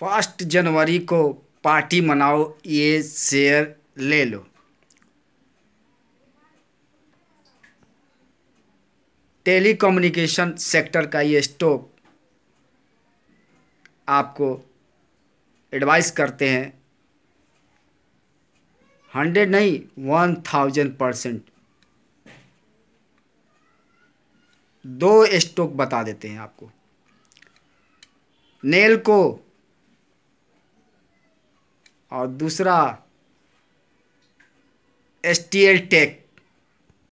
first जनवरी को party मनाओ ये शेयर ले लो टेलीकम्युनिकेशन सेक्टर का ये स्टॉक आपको एडवाइस करते हैं हंड्रेड नहीं वन थाउजेंड परसेंट दो स्टॉक बता देते हैं आपको नेल को और दूसरा एस टी एल टेक